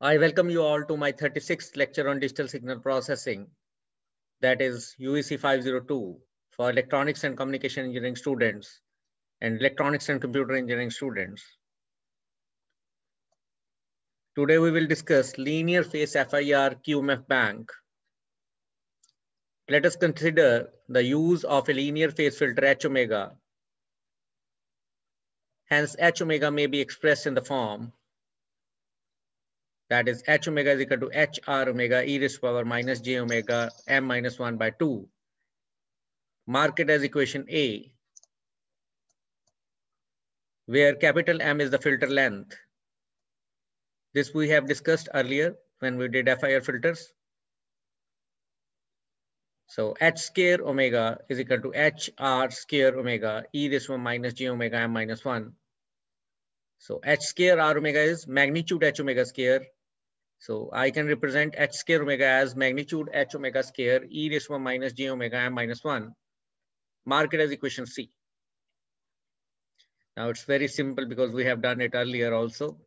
I welcome you all to my 36th lecture on digital signal processing, that is UEC 502 for electronics and communication engineering students and electronics and computer engineering students. Today we will discuss linear phase FIR QMF bank. Let us consider the use of a linear phase filter H omega. Hence H omega may be expressed in the form that is h omega is equal to h r omega e raised to power minus j omega m minus 1 by 2. Mark it as equation A, where capital M is the filter length. This we have discussed earlier when we did FIR filters. So h square omega is equal to h r square omega e raised to minus j omega m minus 1. So h square r omega is magnitude h omega square so I can represent h square omega as magnitude h omega square e raised to minus j omega m minus 1. Mark it as equation C. Now it's very simple because we have done it earlier also.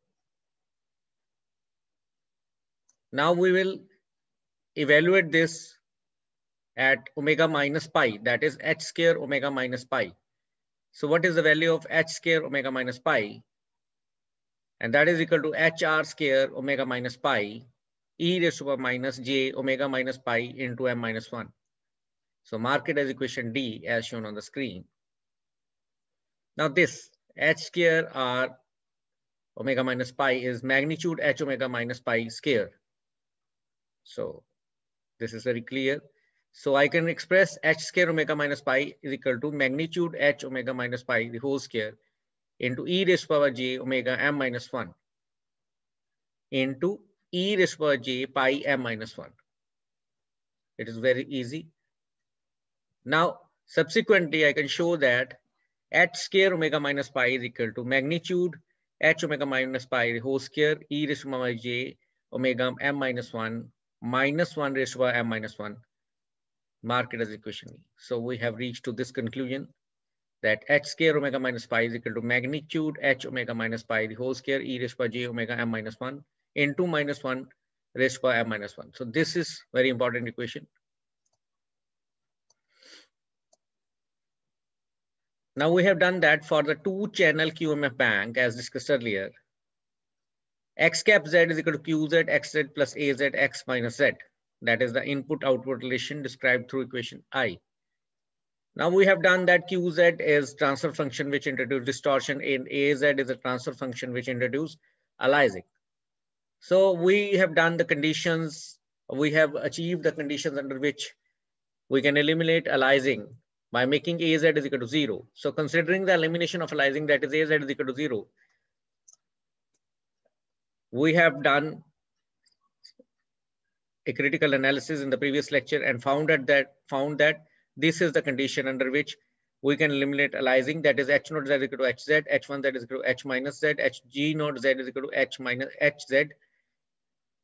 Now we will evaluate this at omega minus pi, that is h square omega minus pi. So what is the value of h square omega minus pi? And that is equal to HR square omega minus pi e raised to power minus j omega minus pi into m minus 1. So mark it as equation D as shown on the screen. Now this h square r omega minus pi is magnitude h omega minus pi square. So this is very clear. So I can express h square omega minus pi is equal to magnitude h omega minus pi the whole square into e raised power j omega m minus 1 into e raised power j pi m minus 1. It is very easy. Now, subsequently, I can show that h square omega minus pi is equal to magnitude h omega minus pi whole square e raised to power j omega m minus 1 minus 1 raised to power m minus 1. Mark it as equation. So we have reached to this conclusion that h square omega minus pi is equal to magnitude h omega minus pi the whole square e raised by j omega m minus 1 into minus 1 raised by m minus 1. So this is very important equation. Now we have done that for the two channel QMF bank as discussed earlier. X cap Z is equal to QZ, XZ plus AZ, X minus Z. That is the input output relation described through equation I. Now we have done that qz is transfer function which introduce distortion and az is a transfer function which introduce aliasing. So we have done the conditions, we have achieved the conditions under which we can eliminate aliasing by making az is equal to zero. So considering the elimination of aliasing that is az is equal to zero, we have done a critical analysis in the previous lecture and found that, that found that this is the condition under which we can eliminate aliasing that is h is, z is equal to hz, h1 z is equal to h minus z, hg naught z is equal to h minus hz,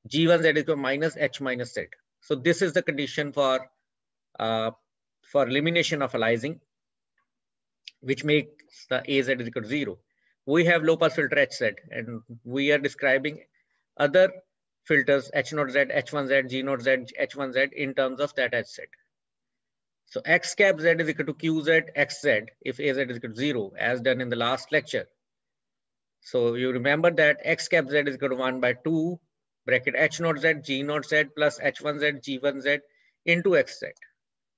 g1 z is equal to minus h minus z. So this is the condition for uh, for elimination of aliasing, which makes the az is equal to zero. We have low pass filter hz, and we are describing other filters h 0 z, h1 z, g 0 z, h1 z in terms of that hz. So x cap z is equal to qz xz if az is equal to 0 as done in the last lecture. So you remember that x cap z is equal to 1 by 2 bracket h naught z g naught z plus h1 z g1 z into xz.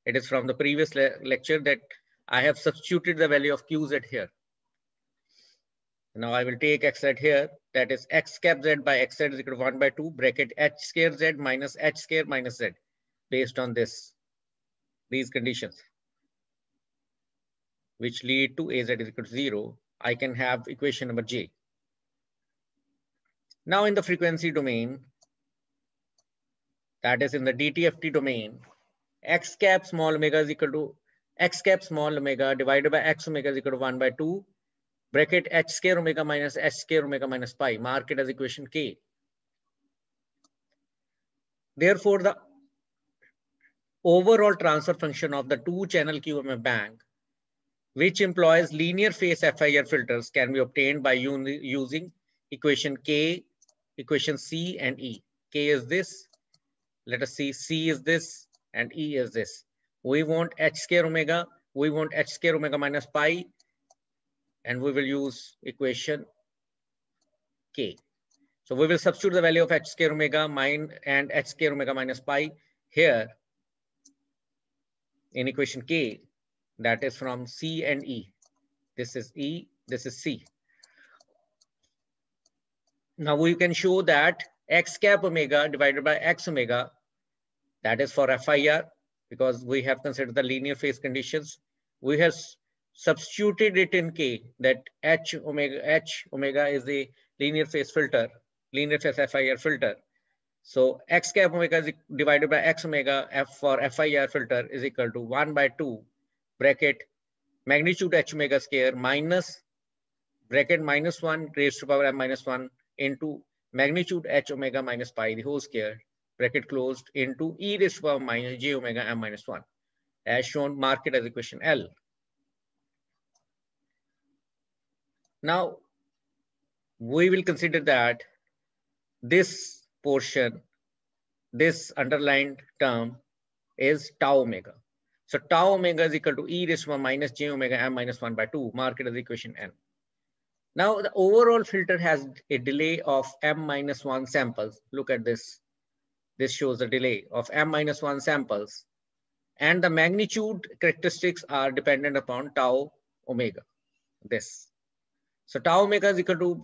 It is from the previous le lecture that I have substituted the value of qz here. Now I will take xz here. That is x cap z by xz is equal to 1 by 2 bracket h square z minus h square minus z based on this these conditions, which lead to az is equal to 0, I can have equation number j. Now in the frequency domain, that is in the DTFT domain, x cap small omega is equal to x cap small omega divided by x omega is equal to 1 by 2, bracket h square omega minus h square omega minus pi, mark it as equation k. Therefore, the overall transfer function of the two channel QM bank, which employs linear phase FIR filters can be obtained by using equation K, equation C and E. K is this, let us see, C is this and E is this. We want H square omega, we want H square omega minus pi and we will use equation K. So we will substitute the value of H square omega mine and H square omega minus pi here in equation K, that is from C and E. This is E, this is C. Now we can show that x cap omega divided by x omega, that is for FIR, because we have considered the linear phase conditions. We have substituted it in K, that H omega, H omega is the linear phase filter, linear phase FIR filter. So x cap omega is divided by x omega f for FIR filter is equal to 1 by 2 bracket magnitude h omega square minus bracket minus 1 raised to power m minus 1 into magnitude h omega minus pi the whole square bracket closed into e raised to power minus j omega m minus 1 as shown Marked as equation L. Now we will consider that this portion, this underlined term is tau omega. So tau omega is equal to e raised to minus j omega m minus 1 by 2. Mark it as equation n. Now the overall filter has a delay of m minus 1 samples. Look at this. This shows a delay of m minus 1 samples. And the magnitude characteristics are dependent upon tau omega. This. So tau omega is equal to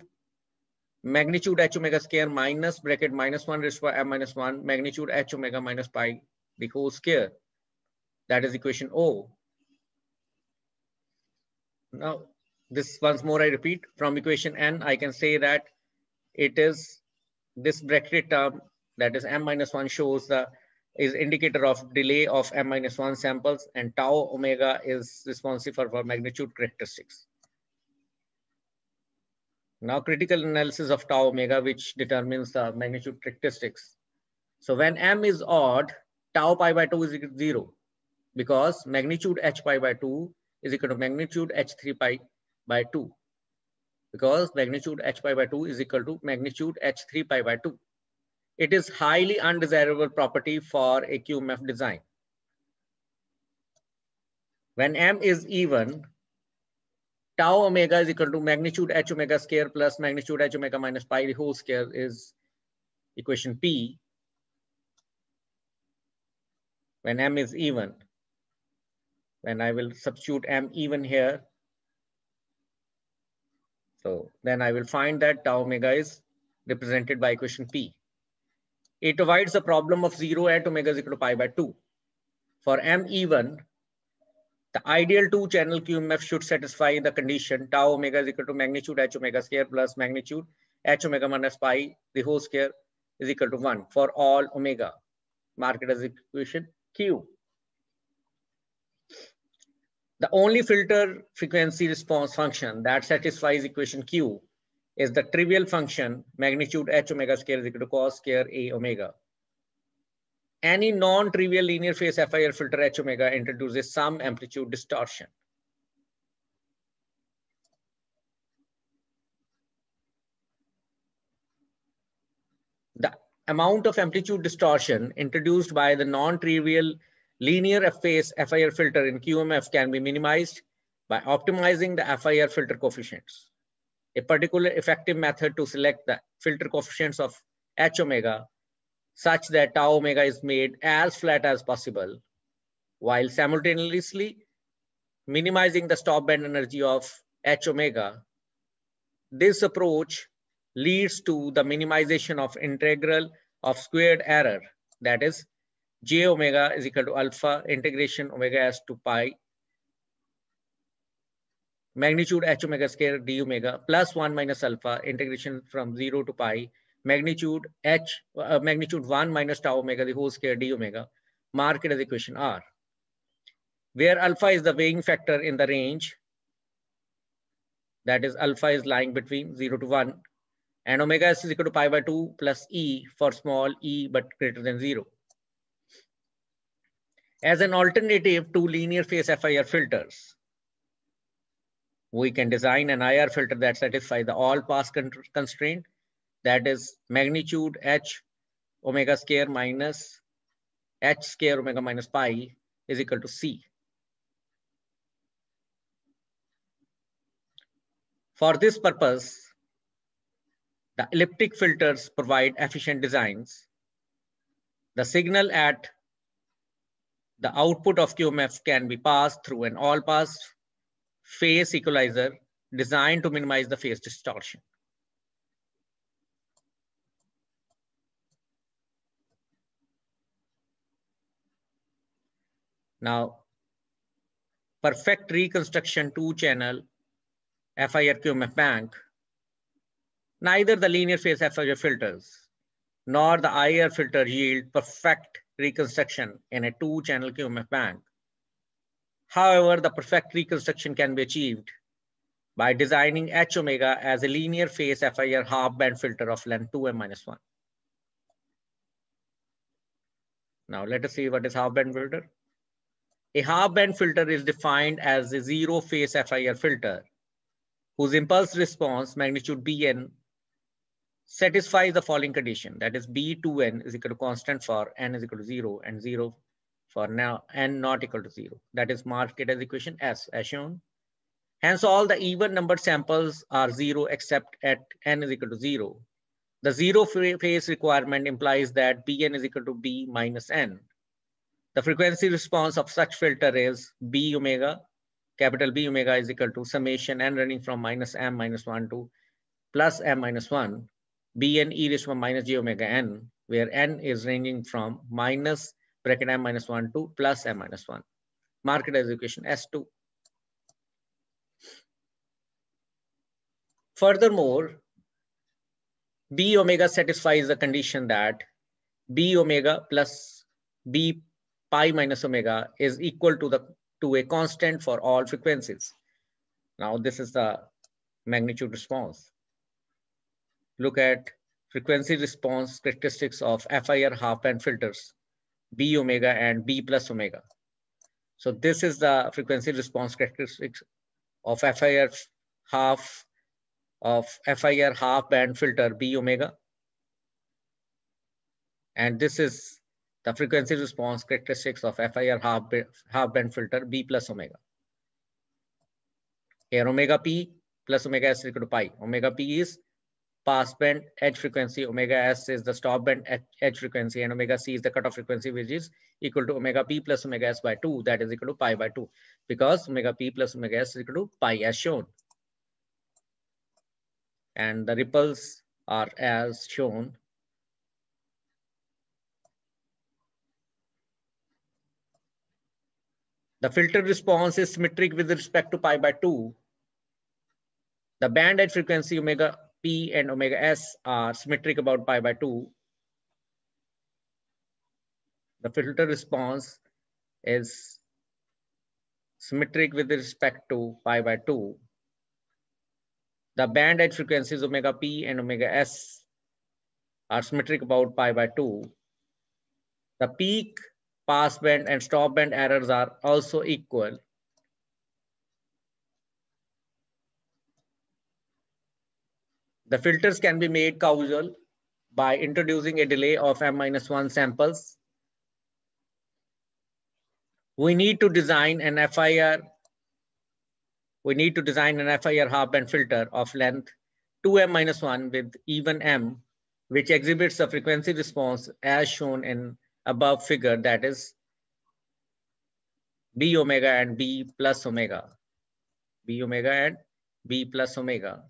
magnitude h omega square minus bracket minus 1 raised to m minus 1 magnitude h omega minus pi the whole square. That is equation O. Now, this once more I repeat, from equation n, I can say that it is this bracket term that is m minus 1 shows the is indicator of delay of m minus 1 samples and tau omega is responsible for magnitude characteristics. Now critical analysis of tau omega, which determines the magnitude characteristics. So when m is odd, tau pi by 2 is equal to 0 because magnitude h pi by 2 is equal to magnitude h3 pi by 2 because magnitude h pi by 2 is equal to magnitude h3 pi by 2. It is highly undesirable property for a QMF design. When m is even, tau omega is equal to magnitude h omega square plus magnitude h omega minus pi the whole square is equation P when m is even. When I will substitute m even here, so then I will find that tau omega is represented by equation P. It avoids the problem of 0 at omega is equal to pi by 2. For m even, the ideal two-channel QMF should satisfy the condition tau omega is equal to magnitude h omega square plus magnitude h omega minus pi, the whole square is equal to 1 for all omega. Mark it as equation Q. The only filter frequency response function that satisfies equation Q is the trivial function magnitude h omega square is equal to cos square a omega any non-trivial linear phase FIR filter H omega introduces some amplitude distortion. The amount of amplitude distortion introduced by the non-trivial linear phase FIR filter in QMF can be minimized by optimizing the FIR filter coefficients. A particular effective method to select the filter coefficients of H omega such that tau omega is made as flat as possible while simultaneously minimizing the stop band energy of H omega. This approach leads to the minimization of integral of squared error that is j omega is equal to alpha integration omega s to pi magnitude h omega square d omega plus 1 minus alpha integration from 0 to pi magnitude h, uh, magnitude 1 minus tau omega, the whole square d omega, marked as equation r, where alpha is the weighing factor in the range, that is alpha is lying between 0 to 1, and omega is equal to pi by 2 plus e for small e but greater than 0. As an alternative to linear phase FIR filters, we can design an IR filter that satisfies the all pass constraint that is magnitude h omega square minus h square omega minus pi is equal to c. For this purpose, the elliptic filters provide efficient designs. The signal at the output of QMF can be passed through an all-pass phase equalizer designed to minimize the phase distortion. Now, perfect reconstruction two-channel FIRQ bank, neither the linear phase FIR filters nor the IR filter yield perfect reconstruction in a two-channel QMF bank. However, the perfect reconstruction can be achieved by designing H omega as a linear phase FIR half band filter of length 2m minus 1. Now let us see what is half band filter. A half band filter is defined as a zero phase FIR filter whose impulse response magnitude Bn satisfies the following condition that is B2n is equal to constant for n is equal to zero and zero for now n not equal to zero. That is marked as equation S as shown. Hence all the even number samples are zero except at n is equal to zero. The zero phase requirement implies that Bn is equal to B minus n the frequency response of such filter is B omega, capital B omega is equal to summation n running from minus m minus 1 to plus m minus 1, b n e e raised to minus j omega n, where n is ranging from minus bracket m minus 1 to plus m minus 1. Mark it as equation S2. Furthermore, B omega satisfies the condition that B omega plus B pi minus omega is equal to the to a constant for all frequencies. Now this is the magnitude response. Look at frequency response characteristics of FIR half band filters, B omega and B plus omega. So this is the frequency response characteristics of FIR half of FIR half band filter B omega. And this is the frequency response characteristics of FIR half, half band filter B plus omega. Here omega P plus omega S is equal to pi. Omega P is pass band edge frequency, omega S is the stop band edge frequency, and omega C is the cutoff frequency, which is equal to omega P plus omega S by 2, that is equal to pi by 2, because omega P plus omega S is equal to pi as shown. And the ripples are as shown The filter response is symmetric with respect to pi by 2. The band edge frequency omega p and omega s are symmetric about pi by 2. The filter response is symmetric with respect to pi by 2. The band edge frequencies omega p and omega s are symmetric about pi by 2. The peak Passband and stopband errors are also equal. The filters can be made causal by introducing a delay of m minus 1 samples. We need to design an FIR. We need to design an FIR half band filter of length 2m minus 1 with even m, which exhibits a frequency response as shown in above figure that is b omega and b plus omega b omega and b plus omega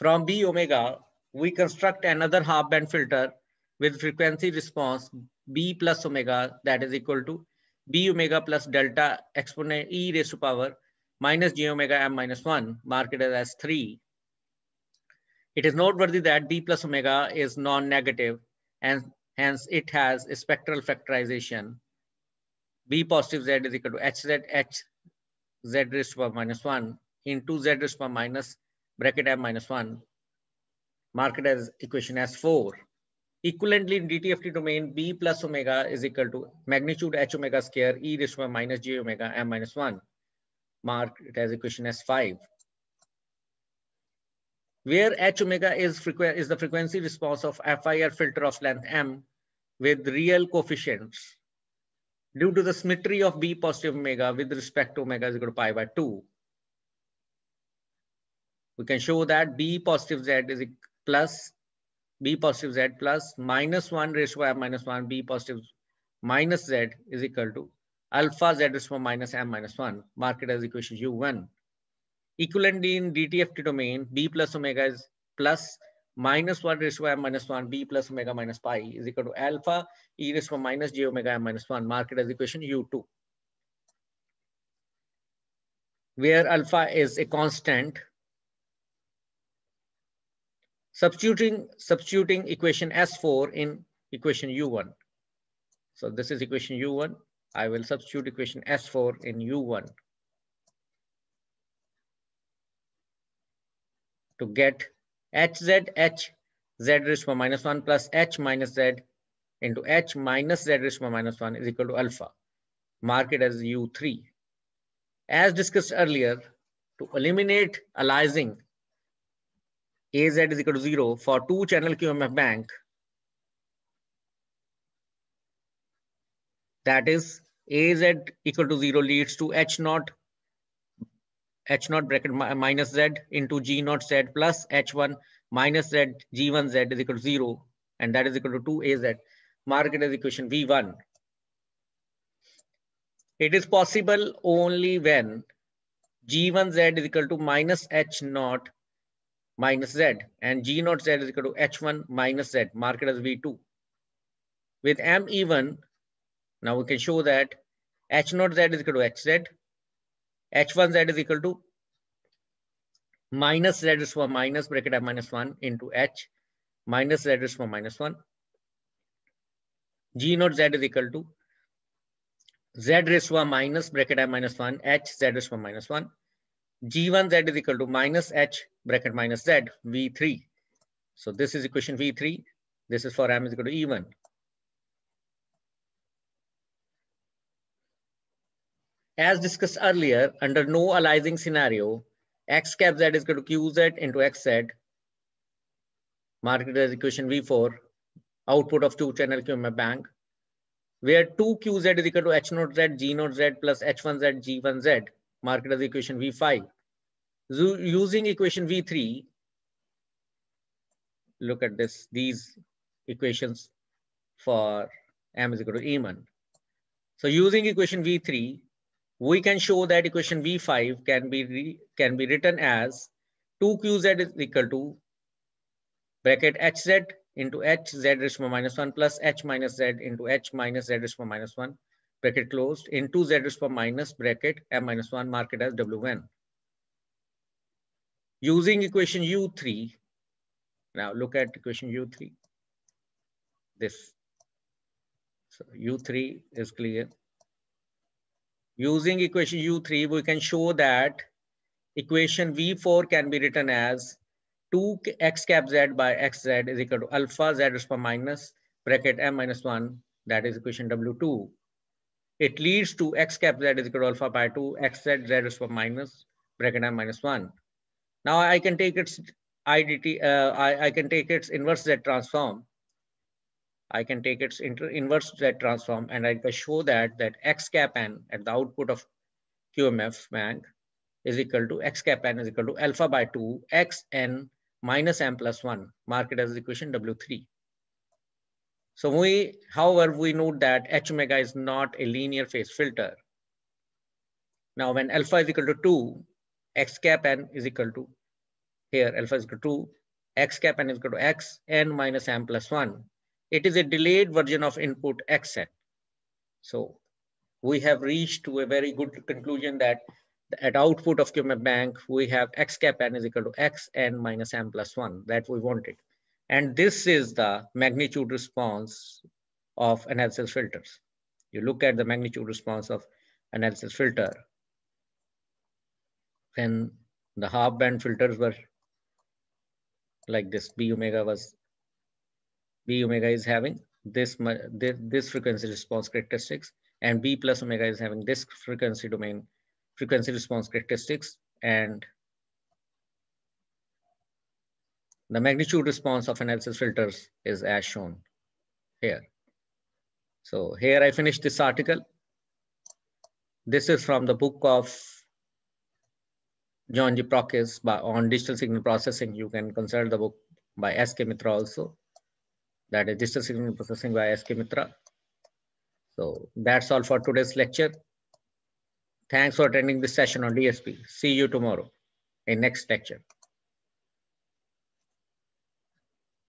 From B omega, we construct another half band filter with frequency response b plus omega that is equal to b omega plus delta exponent e raised to power minus j omega m minus 1 marked as 3. It is noteworthy that b plus omega is non-negative and hence it has a spectral factorization. b positive z is equal to hz h z raised to power minus 1 into z raised to power minus bracket m minus 1 marked as equation as 4. Equivalently in DTFT domain, B plus omega is equal to magnitude H omega square E raised to minus J omega M minus 1. Mark it as equation as 5. Where H omega is, is the frequency response of FIR filter of length M with real coefficients due to the symmetry of B positive omega with respect to omega is equal to pi by 2. We can show that B positive Z is plus b positive z plus minus 1 ratio by m minus 1 b positive minus z is equal to alpha z is to minus m minus 1. market as equation u1. equivalent in DTFT domain, b plus omega is plus minus 1 ratio by m minus 1 b plus omega minus pi is equal to alpha e raised to minus j omega m minus 1. market as equation u2. Where alpha is a constant, Substituting, substituting equation S4 in equation U1. So this is equation U1. I will substitute equation S4 in U1 to get HZ, H, Z raised to minus 1 plus H minus Z into H minus Z raised to minus 1 is equal to alpha. Mark it as U3. As discussed earlier, to eliminate aliasing, AZ is equal to zero for two channel QMF bank, that is AZ equal to zero leads to H naught, H naught bracket minus Z into G naught Z plus H1 minus Z G1 Z is equal to zero and that is equal to two AZ. market is equation V1. It is possible only when G1Z is equal to minus H naught minus z and g naught z is equal to h1 minus z, mark it as v2. With m even, now we can show that h naught z is equal to hz, h1 z is equal to minus z is for minus bracket of minus minus 1 into h minus z is for minus 1. g naught z is equal to z raised to minus bracket i minus 1 h z raised to minus 1 G1Z is equal to minus H bracket minus Z V3. So this is equation V3. This is for M is equal to E1. As discussed earlier, under no aliasing scenario, X cap Z is equal to QZ into XZ, marked as equation V4, output of two channel QM bank, where 2QZ is equal to H0Z, G0Z plus H1Z, G1Z marked as equation V5. So using equation V3, look at this, these equations for M is equal to E1. So using equation V3, we can show that equation V5 can be, re, can be written as 2qz is equal to bracket hz into h z minus 1 plus h minus z into h minus z is to minus 1 bracket closed, into z is to power minus bracket m minus 1 market as Wn. Using equation U3, now look at equation U3, this. So U3 is clear. Using equation U3, we can show that equation V4 can be written as 2x cap z by xz is equal to alpha z is power minus bracket m minus 1, that is equation W2 it leads to x cap z is equal to alpha by 2, x z z is for minus, bracket m minus 1. Now I can take its IDT, uh, I, I can take its inverse z transform. I can take its inverse z transform and I can show that that x cap n at the output of QMF bank is equal to x cap n is equal to alpha by 2 x n minus m plus 1. Mark it as equation W3. So we, however, we know that H omega is not a linear phase filter. Now when alpha is equal to two, X cap n is equal to here, alpha is equal to X cap n is equal to X n minus m plus one. It is a delayed version of input X n. So we have reached to a very good conclusion that at output of QMAP bank, we have X cap n is equal to X n minus m plus one that we wanted. And this is the magnitude response of analysis filters. You look at the magnitude response of analysis filter. When the half band filters were like this. B omega was B omega is having this, this frequency response characteristics, and B plus omega is having this frequency domain frequency response characteristics, and The magnitude response of analysis filters is as shown here. So here I finished this article. This is from the book of John G. Prokis on digital signal processing. You can consult the book by S.K. Mitra also. That is digital signal processing by S.K. Mitra. So that's all for today's lecture. Thanks for attending this session on DSP. See you tomorrow in next lecture.